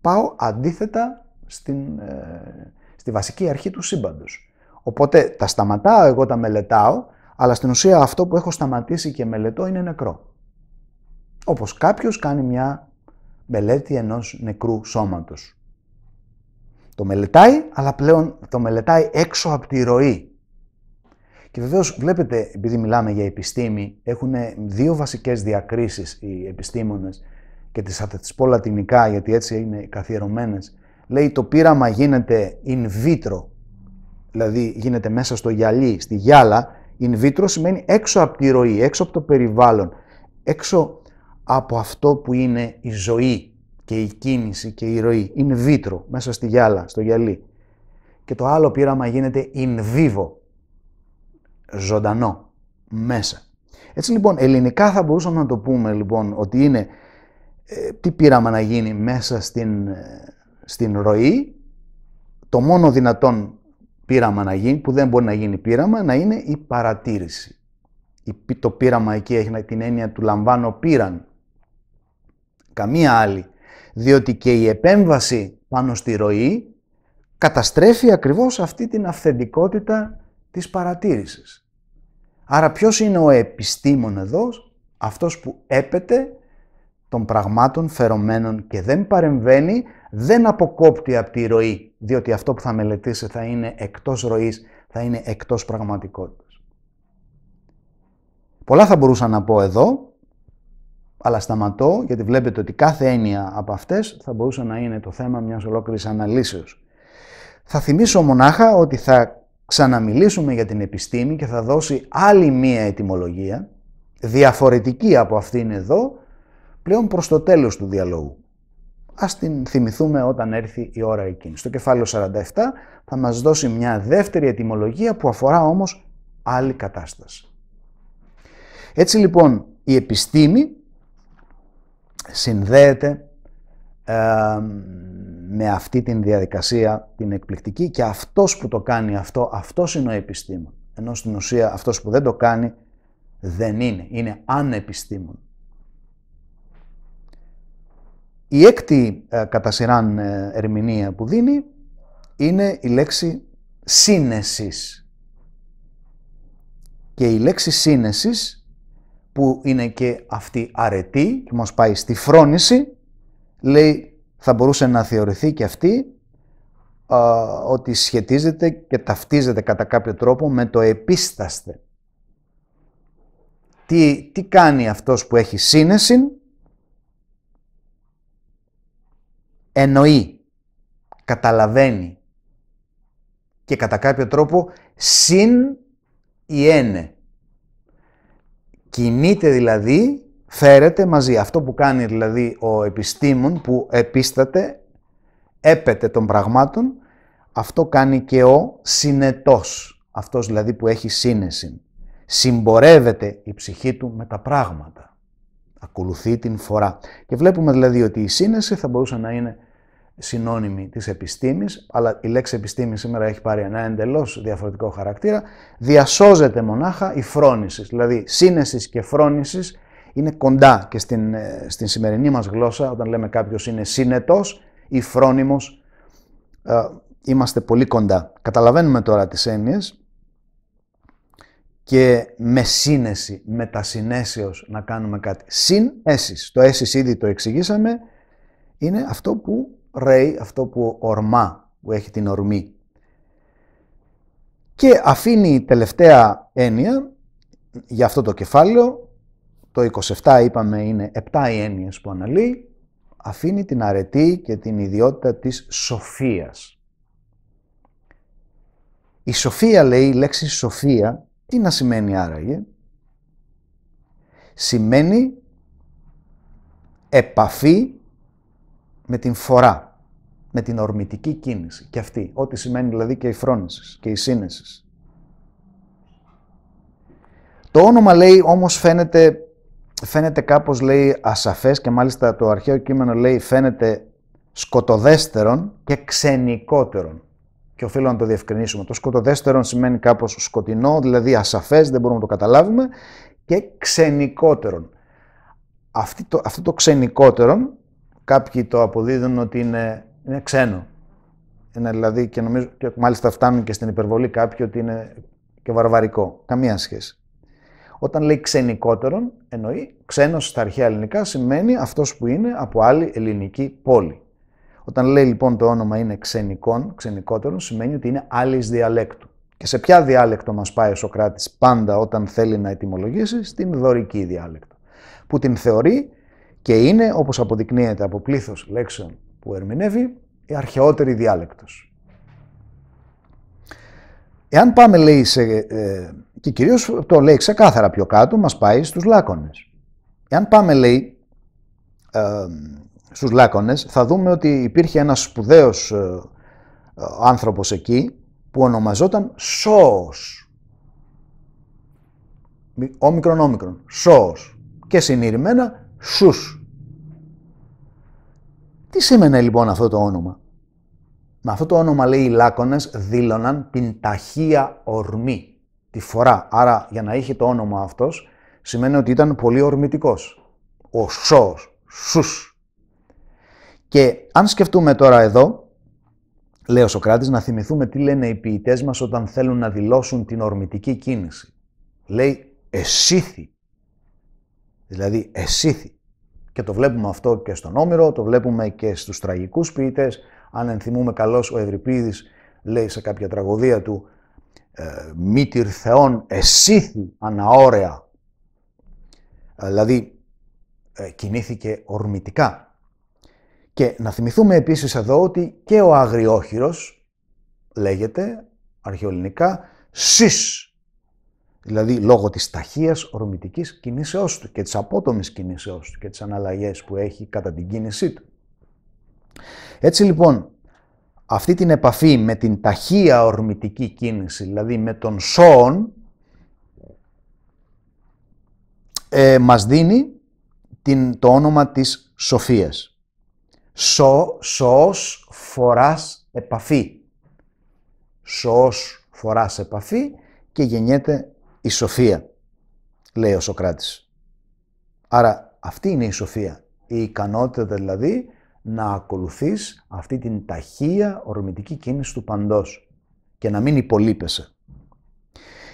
πάω αντίθετα στην, ε, στη βασική αρχή του σύμπαντος. Οπότε τα σταματάω, εγώ τα μελετάω, αλλά στην ουσία αυτό που έχω σταματήσει και μελετώ είναι νεκρό. Όπως κάποιος κάνει μια μελέτη ενός νεκρού σώματος. Το μελετάει, αλλά πλέον το μελετάει έξω από τη ροή. Και βεβαίως βλέπετε, επειδή μιλάμε για επιστήμη, έχουν δύο βασικές διακρίσεις οι επιστήμονες και τις πω λατινικά, γιατί έτσι είναι καθιερωμένες. Λέει το πείραμα γίνεται in vitro, δηλαδή γίνεται μέσα στο γυαλί, στη γυάλα. In vitro σημαίνει έξω από τη ροή, έξω από το περιβάλλον, έξω από αυτό που είναι η ζωή και η κίνηση και η ροή. In vitro, μέσα στη γυάλα, στο γυαλί. Και το άλλο πείραμα γίνεται in vivo, ζωντανό, μέσα. Έτσι λοιπόν, ελληνικά θα μπορούσαμε να το πούμε λοιπόν ότι είναι ε, τι πείραμα να γίνει μέσα στην, ε, στην ροή, το μόνο δυνατόν πείραμα να γίνει, που δεν μπορεί να γίνει πείραμα, να είναι η παρατήρηση. Το πείραμα εκεί έχει την έννοια του λαμβάνω πείραν καμία άλλη. Διότι και η επέμβαση πάνω στη ροή καταστρέφει ακριβώς αυτή την αυθεντικότητα της παρατήρησης. Άρα ποιος είναι ο επιστήμον εδώ, αυτός που έπεται των πραγμάτων φερωμένων και δεν παρεμβαίνει, δεν αποκόπτει από τη ροή, διότι αυτό που θα μελετήσει θα είναι εκτός ροής, θα είναι εκτός πραγματικότητας. Πολλά θα μπορούσα να πω εδώ, αλλά σταματώ γιατί βλέπετε ότι κάθε έννοια από αυτές θα μπορούσε να είναι το θέμα μιας ολόκληρης αναλύσεως. Θα θυμίσω μονάχα ότι θα ξαναμιλήσουμε για την επιστήμη και θα δώσει άλλη μία ετοιμολογία, διαφορετική από αυτήν εδώ, πλέον προς το τέλος του διαλόγου. Ας την θυμηθούμε όταν έρθει η ώρα εκείνη. Στο κεφάλαιο 47 θα μας δώσει μια δεύτερη ετοιμολογία που αφορά όμως άλλη κατάσταση. Έτσι λοιπόν η επιστήμη συνδέεται με αυτή την διαδικασία την εκπληκτική και αυτός που το κάνει αυτό, αυτός είναι ο επιστήμον. Ενώ στην ουσία αυτός που δεν το κάνει δεν είναι, είναι ανεπιστήμον. Η έκτη ε, κατά σειράν ε, ερμηνεία που δίνει είναι η λέξη σύνεσης. Και η λέξη σύνεσης που είναι και αυτή αρετή και μας πάει στη φρόνηση, λέει θα μπορούσε να θεωρηθεί και αυτή α, ότι σχετίζεται και ταυτίζεται κατά κάποιο τρόπο με το επίσταστε. Τι, τι κάνει αυτός που έχει σύνεση, εννοεί, καταλαβαίνει και κατά κάποιο τρόπο συν ή Κινείται δηλαδή, φέρεται μαζί. Αυτό που κάνει δηλαδή ο επιστήμον που επίσταται, έπεται των πραγμάτων, αυτό κάνει και ο συνετός, αυτός δηλαδή που έχει σύνεση. Συμπορεύεται η ψυχή του με τα πράγματα. Ακολουθεί την φορά. Και βλέπουμε δηλαδή ότι η σύνεση θα μπορούσε να είναι συνώνυμη της επιστήμης, αλλά η λέξη επιστήμη σήμερα έχει πάρει ένα εντελώς διαφορετικό χαρακτήρα, διασώζεται μονάχα η φρόνησης. Δηλαδή, σύνεσης και φρόνησης είναι κοντά και ε, στην, σημερινή μας γλώσσα, όταν λέμε κάποιος είναι σύνετος ή φρόνιμος, ε, είμαστε πολύ κοντά. Καταλαβαίνουμε τώρα τις έννοιες και με σύνεση, με τα να κάνουμε κάτι. Συν-έσεις. το έσεις ήδη το εξηγήσαμε, είναι αυτό που ΡΕΙ αυτό που ορμά, που έχει την ορμή. Και αφήνει τελευταία έννοια για αυτό το κεφάλαιο, το 27 είπαμε είναι 7 οι έννοιες που αναλύει, αφήνει την αρετή και την ιδιότητα της σοφίας. Η σοφία λέει, η λέξη σοφία, τι να σημαίνει άραγε. Σημαίνει επαφή με την φορά με την ορμητική κίνηση και αυτή, ό,τι σημαίνει δηλαδή και η φρόνησης και η σύνεσης. Το όνομα λέει όμως φαίνεται, φαίνεται κάπως λέει ασαφές και μάλιστα το αρχαίο κείμενο λέει φαίνεται σκοτοδέστερον και ξενικότερον. Και οφείλω να το διευκρινίσουμε. Το σκοτοδέστερον σημαίνει κάπως σκοτεινό, δηλαδή ασαφές, δεν μπορούμε να το καταλάβουμε, και ξενικότερον. Αυτό το, αυτό το ξενικότερον, κάποιοι το αποδίδουν ότι είναι είναι ξένο. Είναι δηλαδή και νομίζω και μάλιστα φτάνουν και στην υπερβολή κάποιοι ότι είναι και βαρβαρικό. Καμία σχέση. Όταν λέει ξενικότερον, εννοεί ξένος στα αρχαία ελληνικά σημαίνει αυτός που είναι από άλλη ελληνική πόλη. Όταν λέει λοιπόν το όνομα είναι ξενικών, ξενικότερον, σημαίνει ότι είναι άλλης διαλέκτου. Και σε ποια διάλεκτο μας πάει ο Σοκράτης πάντα όταν θέλει να ετοιμολογήσει, στην δωρική διάλεκτο. Που την θεωρεί και είναι, όπως αποδεικνύεται από πλήθος λέξεων που ερμηνεύει η αρχαιότερη διάλεκτος. Εάν πάμε, λέει, σε, ε, και κυρίως το λέει ξεκάθαρα πιο κάτω, μας πάει στους Λάκωνες. Εάν πάμε, λέει, ε, στους Λάκωνες, θα δούμε ότι υπήρχε ένας σπουδαίος ε, άνθρωπος εκεί, που ονομαζόταν Σώος. Όμικρον, όμικρον. Σώος. Και συνειρημένα, Σους. Τι σήμαινε λοιπόν αυτό το όνομα. Με αυτό το όνομα λέει οι Λάκωνες δήλωναν την ταχεία ορμή, τη φορά. Άρα για να είχε το όνομα αυτός σημαίνει ότι ήταν πολύ ορμητικός. Ο σώος, σους. Και αν σκεφτούμε τώρα εδώ, λέει ο Σοκράτης, να θυμηθούμε τι λένε οι ποιητές μας όταν θέλουν να δηλώσουν την ορμητική κίνηση. Λέει εσύθη. Δηλαδή εσύθη. Και το βλέπουμε αυτό και στον Όμηρο, το βλέπουμε και στους τραγικούς ποιητές, Αν ενθυμούμε καλώς, ο Ευρυπίδης λέει σε κάποια τραγωδία του «Ε, «Μη τυρθεών εσύθη αναόρεα». Ε, δηλαδή, ε, κινήθηκε ορμητικά. Και να θυμηθούμε επίσης εδώ ότι και ο Αγριόχυρος λέγεται αρχαιοελληνικά «σύς» δηλαδή λόγω της ταχείας ορμητικής κινήσεώς του και της απότομης κινήσεώς του και της αναλλαγές που έχει κατά την κίνησή του. Έτσι λοιπόν, αυτή την επαφή με την ταχεία ορμητική κίνηση, δηλαδή με τον σώον, ε, μας δίνει την, το όνομα της σοφίας. Σο, σώος φοράς επαφή. Σώος φοράς επαφή και γεννιέται η σοφία, λέει ο Σοκράτης. Άρα αυτή είναι η σοφία, η ικανότητα δηλαδή να ακολουθείς αυτή την ταχεία ορμητική κίνηση του παντός και να μην υπολείπεσαι.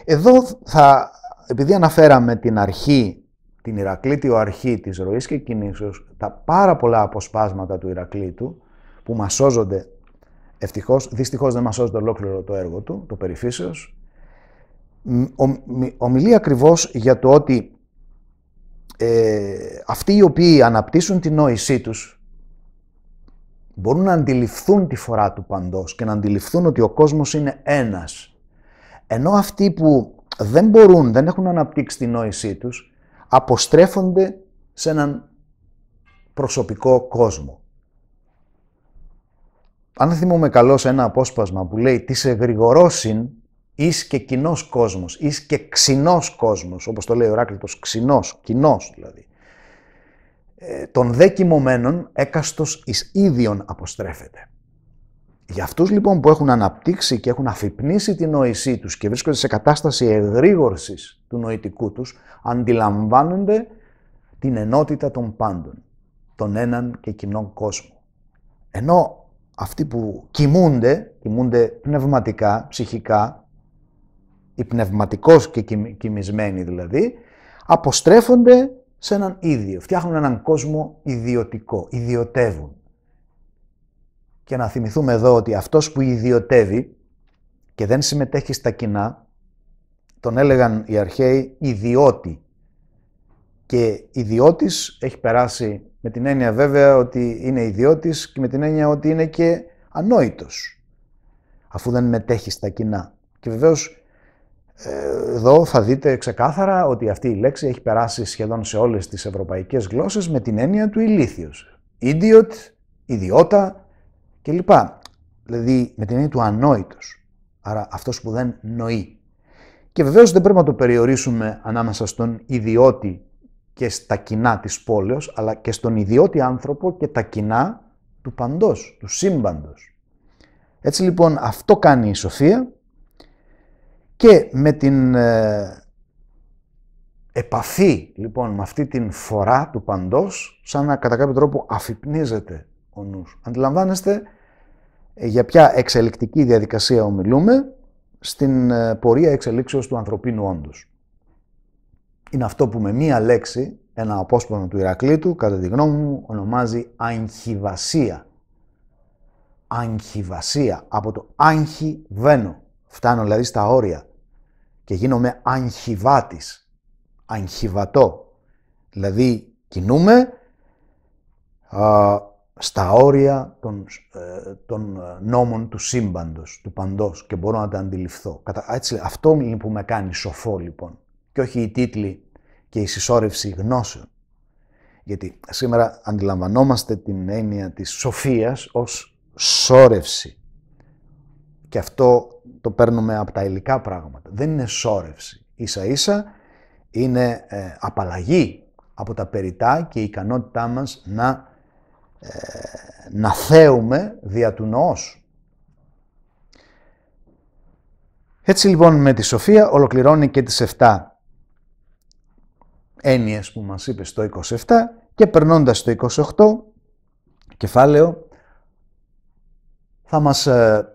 Εδώ θα, επειδή αναφέραμε την αρχή, την Ηρακλήτιο αρχή της ροής και κινήσεως, τα πάρα πολλά αποσπάσματα του Ηρακλήτου που μας σώζονται ευτυχώς, δυστυχώς δεν μας σώζονται ολόκληρο το έργο του, το περιφύσεως, ομιλεί ακριβώς για το ότι ε, αυτοί οι οποίοι αναπτύσσουν την νόησή τους μπορούν να αντιληφθούν τη φορά του παντός και να αντιληφθούν ότι ο κόσμος είναι ένας. Ενώ αυτοί που δεν μπορούν, δεν έχουν αναπτύξει την νόησή τους, αποστρέφονται σε έναν προσωπικό κόσμο. Αν θυμούμε καλώς ένα απόσπασμα που λέει «Τις εγρηγορώσιν Εις και κοινός κόσμος, εις και ξινός κόσμος, όπως το λέει ο Ράκλητος, ξινός, κοινός δηλαδή. τον ε, των δε κοιμωμένων έκαστος εις ίδιον αποστρέφεται. Για αυτούς λοιπόν που έχουν αναπτύξει και έχουν αφυπνίσει την νόησή τους και βρίσκονται σε κατάσταση εγρήγορσης του νοητικού τους, αντιλαμβάνονται την ενότητα των πάντων, τον έναν και κοινό κόσμο. Ενώ αυτοί που κοιμούνται, κοιμούνται πνευματικά, ψυχικά, οι και κοιμισμένοι δηλαδή, αποστρέφονται σε έναν ίδιο, φτιάχνουν έναν κόσμο ιδιωτικό, ιδιωτεύουν. Και να θυμηθούμε εδώ ότι αυτός που ιδιωτεύει και δεν συμμετέχει στα κοινά, τον έλεγαν οι αρχαίοι ιδιώτη. Και ιδιώτης έχει περάσει με την έννοια βέβαια ότι είναι ιδιώτης και με την έννοια ότι είναι και ανόητος, αφού δεν μετέχει στα κοινά. Και βεβαίως εδώ θα δείτε ξεκάθαρα ότι αυτή η λέξη έχει περάσει σχεδόν σε όλες τις ευρωπαϊκές γλώσσες με την έννοια του ηλίθιος. Idiot, ιδιώτα κλπ. Δηλαδή με την έννοια του ανόητος. Άρα αυτός που δεν νοεί. Και βεβαίως δεν πρέπει να το περιορίσουμε ανάμεσα στον ιδιώτη και στα κοινά της πόλεως, αλλά και στον ιδιώτη άνθρωπο και τα κοινά του παντός, του σύμπαντος. Έτσι λοιπόν αυτό κάνει η Σοφία και με την ε, επαφή λοιπόν με αυτή την φορά του παντός, σαν να κατά κάποιο τρόπο αφυπνίζεται ο νους. Αντιλαμβάνεστε ε, για ποια εξελικτική διαδικασία ομιλούμε στην ε, πορεία εξελίξεως του ανθρωπίνου όντους. Είναι αυτό που με μία λέξη, ένα απόσπασμα του Ηρακλήτου, κατά τη γνώμη μου, ονομάζει αγχιβασία. Αγχιβασία, από το αγχιβένο. Φτάνω δηλαδή στα όρια και γίνομαι ανχιβάτης, αγχιβατό. Δηλαδή κινούμε α, στα όρια ε, των, νόμων του σύμπαντος, του παντός και μπορώ να τα αντιληφθώ. Κατα... Έτσι, αυτό που με κάνει σοφό λοιπόν και όχι οι τίτλοι και η συσσόρευση γνώσεων. Γιατί σήμερα αντιλαμβανόμαστε την έννοια της σοφίας ως σόρευση. Και αυτό το παίρνουμε από τα υλικά πράγματα. Δεν είναι σόρευση. Ίσα ίσα είναι ε, απαλλαγή από τα περιτά και η ικανότητά μας να, ε, να θέουμε δια του νοός. Έτσι λοιπόν με τη Σοφία ολοκληρώνει και τις 7 έννοιες που μας είπε στο 27 και περνώντας το 28 κεφάλαιο θα μας ε,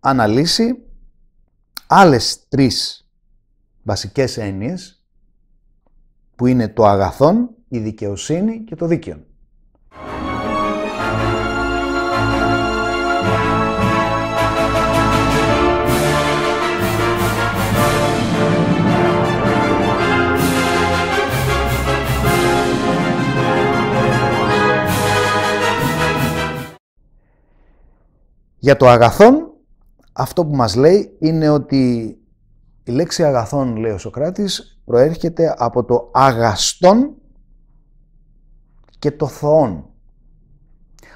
αναλύσει άλλες τρεις βασικές έννοιες που είναι το αγαθόν, η δικαιοσύνη και το δίκαιο. Για το αγαθόν αυτό που μας λέει είναι ότι η λέξη αγαθών, λέει ο Σοκράτης, προέρχεται από το αγαστόν και το θωόν.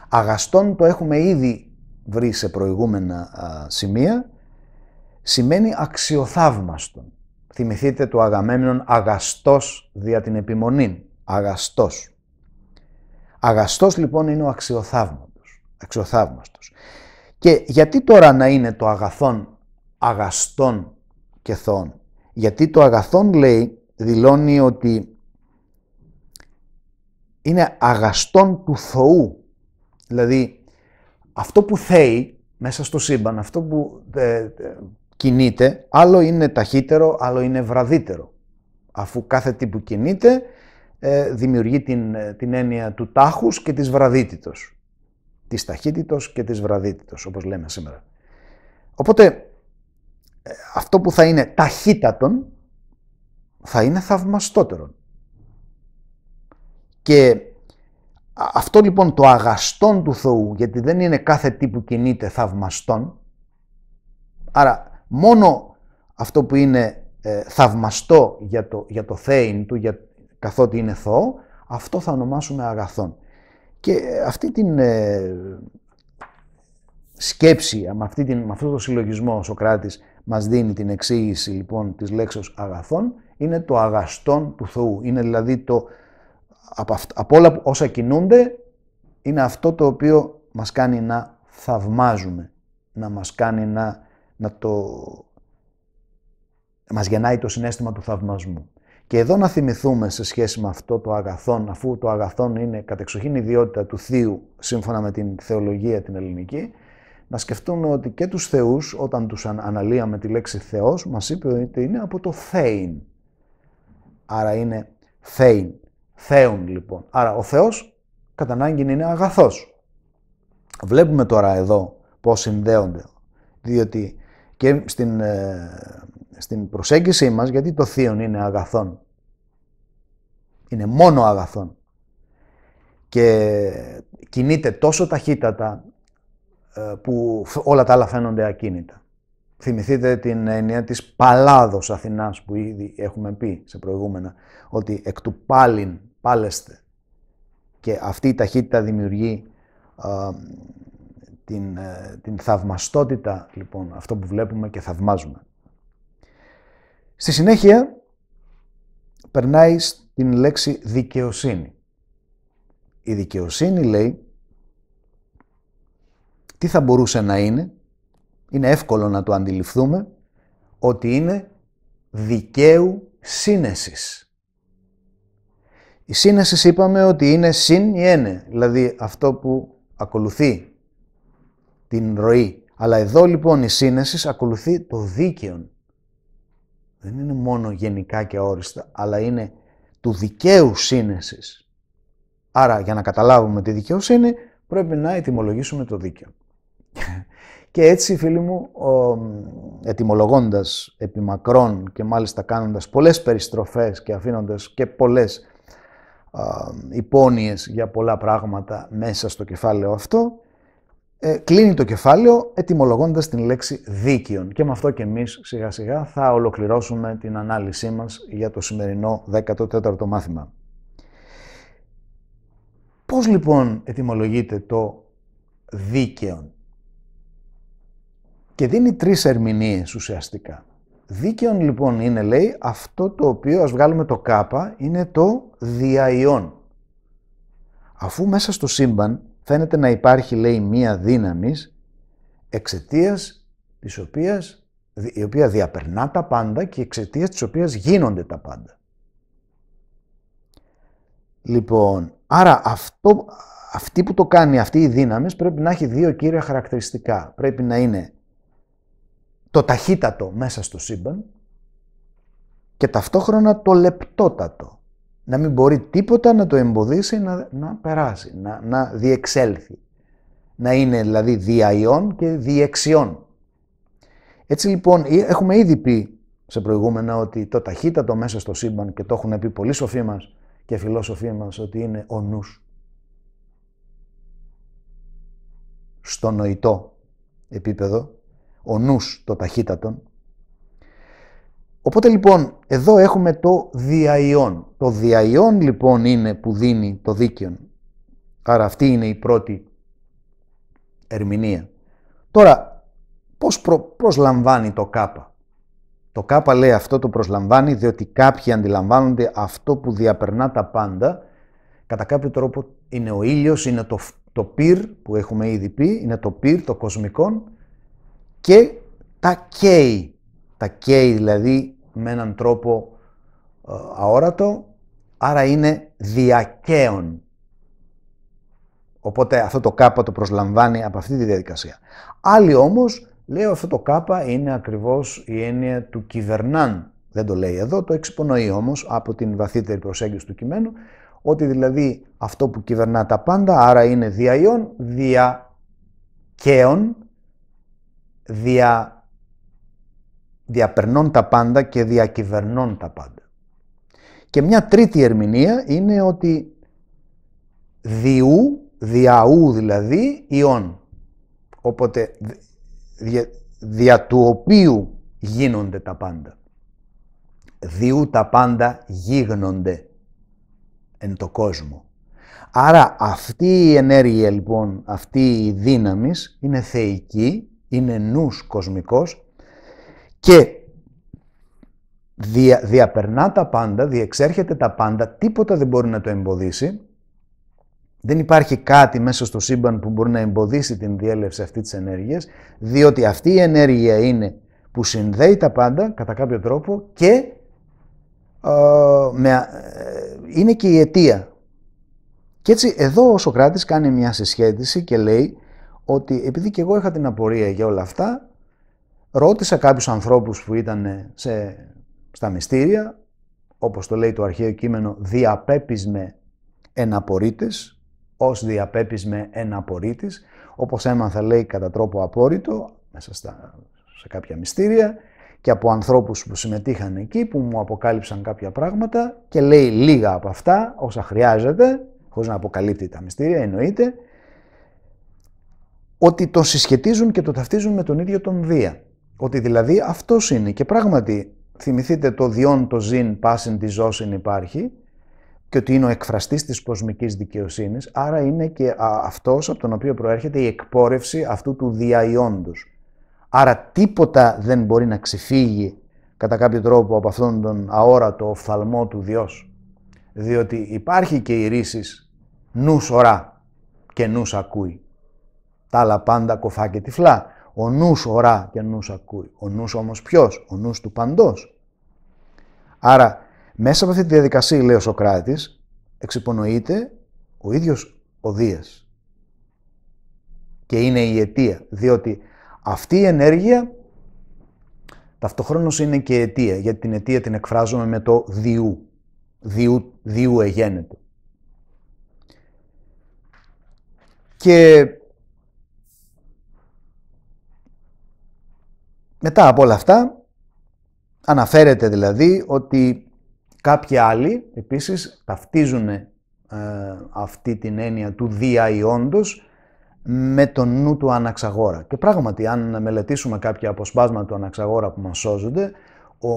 Αγαστόν το έχουμε ήδη βρει σε προηγούμενα σημεία, σημαίνει αξιοθαύμαστον. Θυμηθείτε το Αγαμέμνον αγαστός δια την επιμονή. Αγαστός. Αγαστός λοιπόν είναι ο αξιοθαύμαστος. αξιοθαύμαστος. Και γιατί τώρα να είναι το αγαθόν αγαστών και θών. Γιατί το αγαθόν λέει, δηλώνει ότι είναι αγαστόν του Θεού. Δηλαδή αυτό που θέει μέσα στο σύμπαν, αυτό που ε, ε, κινείται, άλλο είναι ταχύτερο, άλλο είναι βραδύτερο. Αφού κάθε τι που κινείται ε, δημιουργεί την, ε, την έννοια του τάχους και της βραδύτητος της ταχύτητος και της βραδύτητος, όπως λέμε σήμερα. Οπότε, ε, αυτό που θα είναι ταχύτατον, θα είναι θαυμαστότερον. Και αυτό λοιπόν το αγαστόν του Θεού, γιατί δεν είναι κάθε τι που κινείται θαυμαστόν, άρα μόνο αυτό που είναι ε, θαυμαστό για το, για το θέιν του, για, καθότι είναι Θεό, αυτό θα ονομάσουμε αγαθόν. Και αυτή την ε, σκέψη, με, αυτή την, αυτό το συλλογισμό ο Σοκράτης μας δίνει την εξήγηση λοιπόν της λέξεως αγαθών, είναι το αγαστόν του Θεού. Είναι δηλαδή το, από, όλα όσα κινούνται, είναι αυτό το οποίο μας κάνει να θαυμάζουμε, να μας κάνει να, να το... μας γεννάει το συνέστημα του θαυμασμού. Και εδώ να θυμηθούμε σε σχέση με αυτό το αγαθόν, αφού το αγαθόν είναι κατεξοχήν ιδιότητα του Θείου, σύμφωνα με την θεολογία την ελληνική, να σκεφτούμε ότι και τους θεούς, όταν τους αναλύαμε τη λέξη Θεός, μας είπε ότι είναι από το θέιν. Άρα είναι θέιν, θεούν λοιπόν. Άρα ο Θεός κατά ανάγκη είναι αγαθός. Βλέπουμε τώρα εδώ πώς συνδέονται, διότι και στην, ε, στην προσέγγιση μας, γιατί το θείον είναι αγαθόν, είναι μόνο αγαθόν Και κινείται τόσο ταχύτατα ε, που όλα τα άλλα φαίνονται ακίνητα. Θυμηθείτε την έννοια της παλάδος Αθηνάς που ήδη έχουμε πει σε προηγούμενα, ότι εκ του πάλιν πάλεστε. Και αυτή η ταχύτητα δημιουργεί ε, την, ε, την θαυμαστότητα, λοιπόν, αυτό που βλέπουμε και θαυμάζουμε. Στη συνέχεια περνάει την λέξη δικαιοσύνη. Η δικαιοσύνη λέει τι θα μπορούσε να είναι, είναι εύκολο να το αντιληφθούμε, ότι είναι δικαίου σύνεσης. Η σύνεσης είπαμε ότι είναι συν ή ένε, δηλαδή αυτό που ακολουθεί την ροή. Αλλά εδώ λοιπόν η σύνεσης ακολουθεί το δίκαιο. Δεν είναι μόνο γενικά και όριστα, αλλά είναι του δικαίου σύνεσης. Άρα για να καταλάβουμε τη δικαιοσύνη πρέπει να ετοιμολογήσουμε το δίκαιο. Και έτσι φίλοι μου, ετοιμολογώντας επιμακρών και μάλιστα κάνοντας πολλές περιστροφές και αφήνοντας και πολλές υπόνοιες για πολλά πράγματα μέσα στο κεφάλαιο αυτό, ε, κλείνει το κεφάλαιο ετοιμολογώντας την λέξη δίκαιον. Και με αυτό και εμείς σιγά σιγά θα ολοκληρώσουμε την ανάλυση μας για το σημερινό 14ο μάθημα. Πώς λοιπόν ετοιμολογείται το δίκαιον και δίνει τρεις ερμηνείες ουσιαστικά. Δίκαιον λοιπόν είναι λέει αυτό το οποίο ας βγάλουμε το κάπα είναι το διαϊόν. Αφού μέσα στο σύμπαν φαίνεται να υπάρχει, λέει, μία δύναμης εξαιτίας της οποίας η οποία διαπερνά τα πάντα και εξαιτίας της οποίας γίνονται τα πάντα. Λοιπόν, άρα αυτό, αυτή που το κάνει, αυτή η δύναμης πρέπει να έχει δύο κύρια χαρακτηριστικά. Πρέπει να είναι το ταχύτατο μέσα στο σύμπαν και ταυτόχρονα το λεπτότατο να μην μπορεί τίποτα να το εμποδίσει να, να περάσει, να, να διεξέλθει. Να είναι δηλαδή διαϊόν και διεξιών. Έτσι λοιπόν έχουμε ήδη πει σε προηγούμενα ότι το ταχύτατο μέσα στο σύμπαν και το έχουν πει πολλοί σοφοί μας και φιλόσοφοί μας ότι είναι ο νους. Στο νοητό επίπεδο, ο νους το ταχύτατον, Οπότε λοιπόν, εδώ έχουμε το διαϊόν. Το διαϊόν λοιπόν είναι που δίνει το δίκαιο. Άρα αυτή είναι η πρώτη ερμηνεία. Τώρα, πώς προ, προσλαμβάνει το κάπα. Το κάπα λέει αυτό το προσλαμβάνει διότι κάποιοι αντιλαμβάνονται αυτό που διαπερνά τα πάντα. Κατά κάποιο τρόπο είναι ο ήλιος, είναι το, το πυρ που έχουμε ήδη πει, είναι το πυρ, το κοσμικό και τα καίει τα καίει δηλαδή με έναν τρόπο ε, αόρατο, άρα είναι διακαίων. Οπότε αυτό το κάπα το προσλαμβάνει από αυτή τη διαδικασία. Άλλοι όμως λέει αυτό το κάπα είναι ακριβώς η έννοια του κυβερνάν. Δεν το λέει εδώ, το εξυπονοεί όμως από την βαθύτερη προσέγγιση του κειμένου, ότι δηλαδή αυτό που κυβερνά τα πάντα, άρα είναι διαϊόν, διακαίων, δια διαπερνών τα πάντα και διακυβερνών τα πάντα. Και μια τρίτη ερμηνεία είναι ότι διού, διαού δηλαδή, ιών. Οπότε δια, του οποίου γίνονται τα πάντα. Διού τα πάντα γίγνονται εν το κόσμο. Άρα αυτή η ενέργεια λοιπόν, αυτή η δύναμη είναι θεϊκή, είναι νους κοσμικός και διαπερνά τα πάντα, διεξέρχεται τα πάντα, τίποτα δεν μπορεί να το εμποδίσει. Δεν υπάρχει κάτι μέσα στο σύμπαν που μπορεί να εμποδίσει την διέλευση αυτής της ενέργειας, διότι αυτή η ενέργεια είναι που συνδέει τα πάντα κατά κάποιο τρόπο και ε, με, ε, είναι και η αιτία. Και έτσι εδώ ο Σοκράτης κάνει μια συσχέτιση και λέει ότι επειδή και εγώ είχα την απορία για όλα αυτά, Ρώτησα κάποιους ανθρώπους που ήταν σε, στα μυστήρια, όπως το λέει το αρχαίο κείμενο, διαπέπισμε με εναπορίτες, ως διαπέπισμε εναπορίτης, όπως έμαθα λέει κατά τρόπο απόρριτο, μέσα στα, σε κάποια μυστήρια, και από ανθρώπους που συμμετείχαν εκεί, που μου αποκάλυψαν κάποια πράγματα και λέει λίγα από αυτά, όσα χρειάζεται, χωρίς να αποκαλύπτει τα μυστήρια, εννοείται, ότι το συσχετίζουν και το ταυτίζουν με τον ίδιο τον Δία. Ότι δηλαδή αυτός είναι. Και πράγματι, θυμηθείτε το διόν το ζήν, πάσιν τη ζώσιν υπάρχει, και ότι είναι ο εκφραστής της κοσμικής δικαιοσύνης, άρα είναι και αυτός από τον οποίο προέρχεται η εκπόρευση αυτού του διαϊόντος. Άρα τίποτα δεν μπορεί να ξεφύγει κατά κάποιο τρόπο από αυτόν τον αόρατο οφθαλμό του Διός. Διότι υπάρχει και η ρίσης νους ορά και νους ακούει. Τα άλλα πάντα κοφά και τυφλά. Ο νους ορά και νους ακούει. Ο νους όμως ποιος, ο νους του παντός. Άρα, μέσα από αυτή τη διαδικασία, λέει ο Σοκράτης, εξυπονοείται ο ίδιος ο Δίας. Και είναι η αιτία, διότι αυτή η ενέργεια ταυτοχρόνως είναι και αιτία, γιατί την αιτία την εκφράζουμε με το διού. Διού, διού εγένεται. Και μετά από όλα αυτά, αναφέρεται δηλαδή ότι κάποιοι άλλοι επίσης ταυτίζουν ε, αυτή την έννοια του διαϊόντος με τον νου του αναξαγόρα. Και πράγματι, αν μελετήσουμε κάποια αποσπάσματα του αναξαγόρα που μας σώζονται, ο,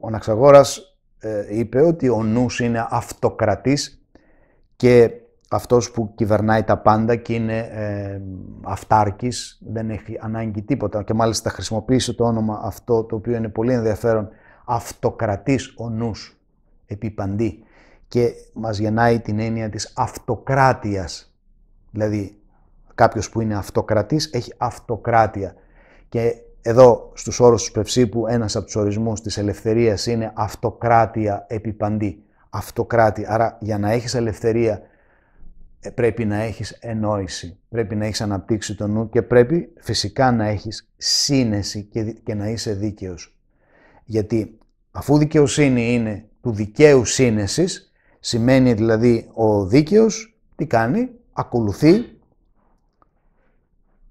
ο αναξαγόρας ε, είπε ότι ο νους είναι αυτοκρατής και αυτός που κυβερνάει τα πάντα και είναι ε, αυτάρκης, δεν έχει ανάγκη τίποτα και μάλιστα χρησιμοποίησε το όνομα αυτό το οποίο είναι πολύ ενδιαφέρον αυτοκρατής ο νους, επιπαντή και μας γεννάει την έννοια της αυτοκράτειας. Δηλαδή κάποιος που είναι αυτοκρατής έχει αυτοκράτεια και εδώ στους όρους του Πευσίπου ένας από τους ορισμούς της ελευθερίας είναι αυτοκράτεια επιπαντή. Αυτοκράτη. Άρα για να έχεις ελευθερία ε, πρέπει να έχεις ενόηση, πρέπει να έχεις αναπτύξει το νου και πρέπει φυσικά να έχεις σύνεση και, και να είσαι δίκαιος. Γιατί αφού δικαιοσύνη είναι του δικαίου σύνεσης, σημαίνει δηλαδή ο δίκαιος τι κάνει, ακολουθεί,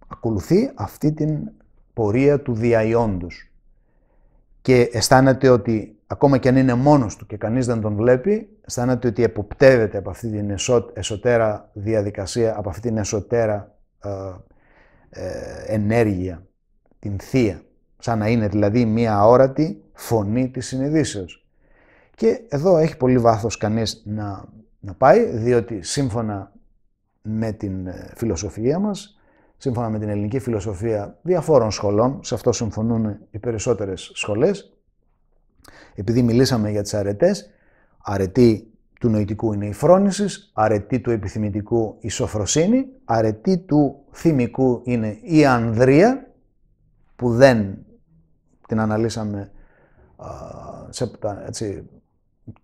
ακολουθεί αυτή την πορεία του διαϊόντος και αισθάνεται ότι ακόμα και αν είναι μόνος του και κανείς δεν τον βλέπει, αισθάνεται ότι εποπτεύεται από αυτή την εσωτέρα διαδικασία, από αυτή την εσωτέρα ε, ε, ενέργεια, την θεία. Σαν να είναι δηλαδή μία αόρατη φωνή της συνειδήσεως. Και εδώ έχει πολύ βάθος κανείς να, να πάει, διότι σύμφωνα με την ε, φιλοσοφία μας, σύμφωνα με την ελληνική φιλοσοφία διαφόρων σχολών, σε αυτό συμφωνούν οι περισσότερες σχολές, επειδή μιλήσαμε για τις αρετές, αρετή του νοητικού είναι η φρόνησης, αρετή του επιθυμητικού η σοφροσύνη, αρετή του θυμικού είναι η ανδρεία, που δεν την αναλύσαμε, σε, έτσι,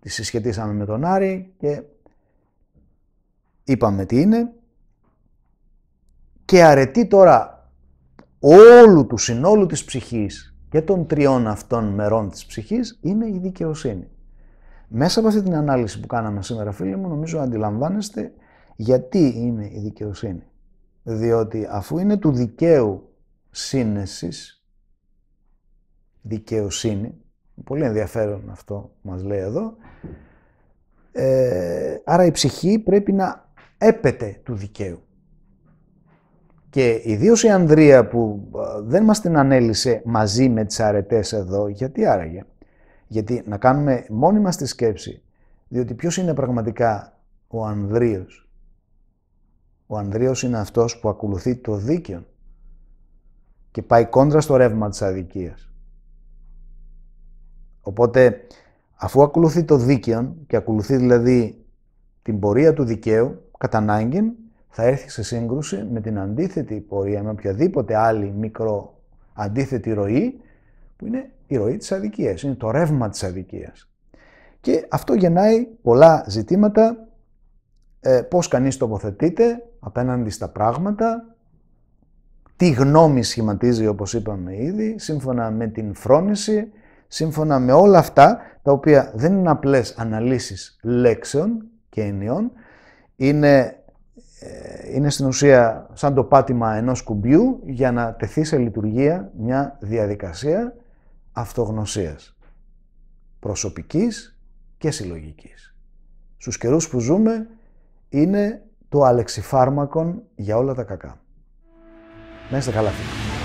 τη συσχετίσαμε με τον Άρη και είπαμε τι είναι. Και αρετή τώρα όλου του συνόλου της ψυχής, και των τριών αυτών μερών της ψυχής είναι η δικαιοσύνη. Μέσα από αυτή την ανάλυση που κάναμε σήμερα φίλοι μου νομίζω αντιλαμβάνεστε γιατί είναι η δικαιοσύνη. Διότι αφού είναι του δικαίου σύνεσης, δικαιοσύνη, πολύ ενδιαφέρον αυτό που μας λέει εδώ, ε, άρα η ψυχή πρέπει να έπεται του δικαίου. Και ιδίως η Ανδρία που δεν μας την ανέλησε μαζί με τις αρετές εδώ, γιατί άραγε. Γιατί να κάνουμε μόνοι μας τη σκέψη, διότι ποιος είναι πραγματικά ο Ανδρίος. Ο Ανδρίος είναι αυτός που ακολουθεί το δίκαιο και πάει κόντρα στο ρεύμα της αδικίας. Οπότε, αφού ακολουθεί το δίκαιο και ακολουθεί δηλαδή την πορεία του δικαίου, κατά ανάγκη θα έρθει σε σύγκρουση με την αντίθετη πορεία, με οποιαδήποτε άλλη μικρό αντίθετη ροή, που είναι η ροή της αδικίας, είναι το ρεύμα της αδικίας. Και αυτό γεννάει πολλά ζητήματα, ε, πώς κανείς τοποθετείται απέναντι στα πράγματα, τι γνώμη σχηματίζει όπως είπαμε ήδη, σύμφωνα με την φρόνηση, σύμφωνα με όλα αυτά τα οποία δεν είναι απλές αναλύσεις λέξεων και ενιών, είναι ε, είναι στην ουσία σαν το πάτημα ενός κουμπιού για να τεθεί σε λειτουργία μια διαδικασία αυτογνωσίας προσωπικής και συλλογικής. Στους καιρούς που ζούμε είναι το αλεξιφάρμακον για όλα τα κακά. Να είστε καλά